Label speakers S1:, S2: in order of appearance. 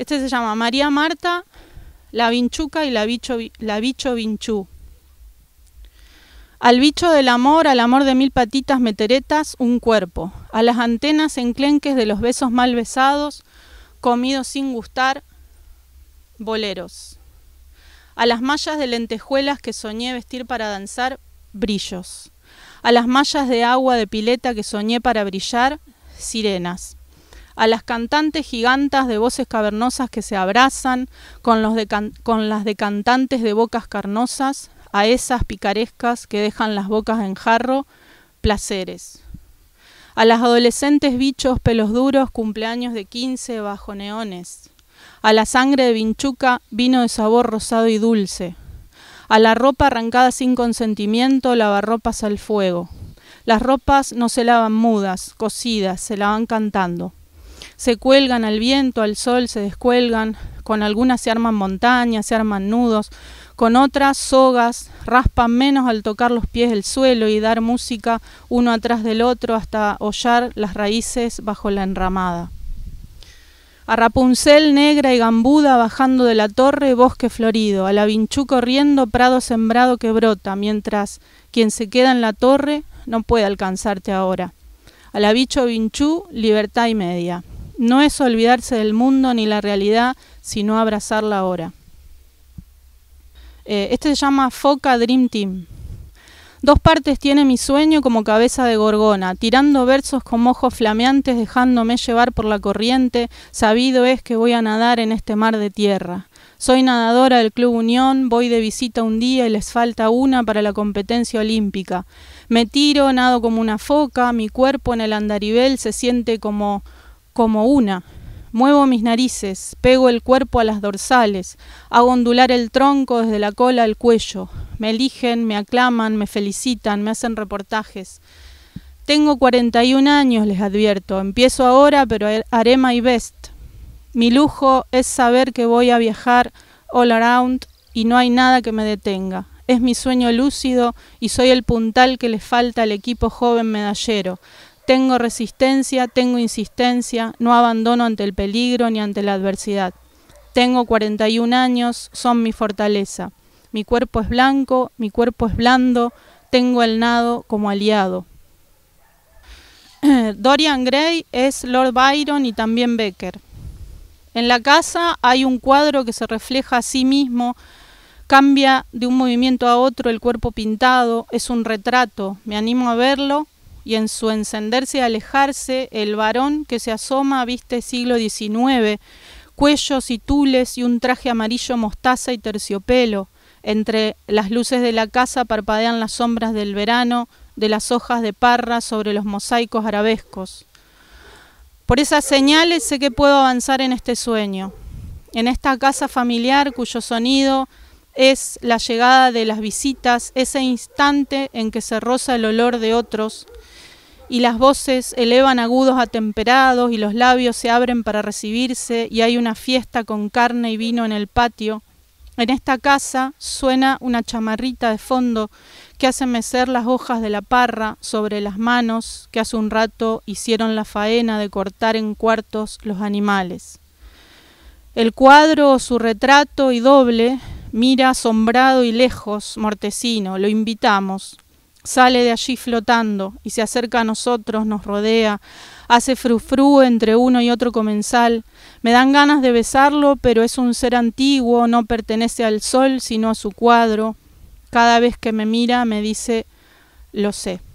S1: Este se llama María Marta, la vinchuca y la bicho, la bicho vinchú. Al bicho del amor, al amor de mil patitas meteretas, un cuerpo. A las antenas enclenques de los besos mal besados, comidos sin gustar, boleros. A las mallas de lentejuelas que soñé vestir para danzar, brillos. A las mallas de agua de pileta que soñé para brillar, sirenas a las cantantes gigantas de voces cavernosas que se abrazan, con, con las de cantantes de bocas carnosas, a esas picarescas que dejan las bocas en jarro, placeres. A las adolescentes bichos, pelos duros, cumpleaños de 15 bajo neones. A la sangre de vinchuca, vino de sabor rosado y dulce. A la ropa arrancada sin consentimiento, lavarropas al fuego. Las ropas no se lavan mudas, cocidas, se lavan cantando se cuelgan al viento, al sol, se descuelgan, con algunas se arman montañas, se arman nudos, con otras sogas, raspan menos al tocar los pies del suelo y dar música uno atrás del otro hasta hollar las raíces bajo la enramada. A Rapunzel negra y gambuda bajando de la torre bosque florido, a la vinchú corriendo prado sembrado que brota, mientras quien se queda en la torre no puede alcanzarte ahora. A la bicho vinchú libertad y media. No es olvidarse del mundo ni la realidad, sino abrazarla ahora. Eh, este se llama Foca Dream Team. Dos partes tiene mi sueño como cabeza de gorgona, tirando versos con ojos flameantes, dejándome llevar por la corriente, sabido es que voy a nadar en este mar de tierra. Soy nadadora del Club Unión, voy de visita un día y les falta una para la competencia olímpica. Me tiro, nado como una foca, mi cuerpo en el andarivel se siente como como una. Muevo mis narices, pego el cuerpo a las dorsales, hago ondular el tronco desde la cola al cuello. Me eligen, me aclaman, me felicitan, me hacen reportajes. Tengo 41 años, les advierto. Empiezo ahora, pero haré my best. Mi lujo es saber que voy a viajar all around y no hay nada que me detenga. Es mi sueño lúcido y soy el puntal que le falta al equipo joven medallero. Tengo resistencia, tengo insistencia, no abandono ante el peligro ni ante la adversidad. Tengo 41 años, son mi fortaleza. Mi cuerpo es blanco, mi cuerpo es blando, tengo el nado como aliado. Dorian Gray es Lord Byron y también Becker. En la casa hay un cuadro que se refleja a sí mismo, cambia de un movimiento a otro el cuerpo pintado, es un retrato, me animo a verlo y en su encenderse y alejarse el varón que se asoma viste siglo XIX, cuellos y tules y un traje amarillo mostaza y terciopelo. Entre las luces de la casa parpadean las sombras del verano, de las hojas de parra sobre los mosaicos arabescos. Por esas señales sé que puedo avanzar en este sueño, en esta casa familiar cuyo sonido es la llegada de las visitas, ese instante en que se roza el olor de otros, y las voces elevan agudos atemperados y los labios se abren para recibirse y hay una fiesta con carne y vino en el patio. En esta casa suena una chamarrita de fondo que hace mecer las hojas de la parra sobre las manos que hace un rato hicieron la faena de cortar en cuartos los animales. El cuadro o su retrato y doble mira asombrado y lejos, mortecino, lo invitamos, Sale de allí flotando y se acerca a nosotros, nos rodea, hace frufru entre uno y otro comensal. Me dan ganas de besarlo, pero es un ser antiguo, no pertenece al sol, sino a su cuadro. Cada vez que me mira me dice, lo sé.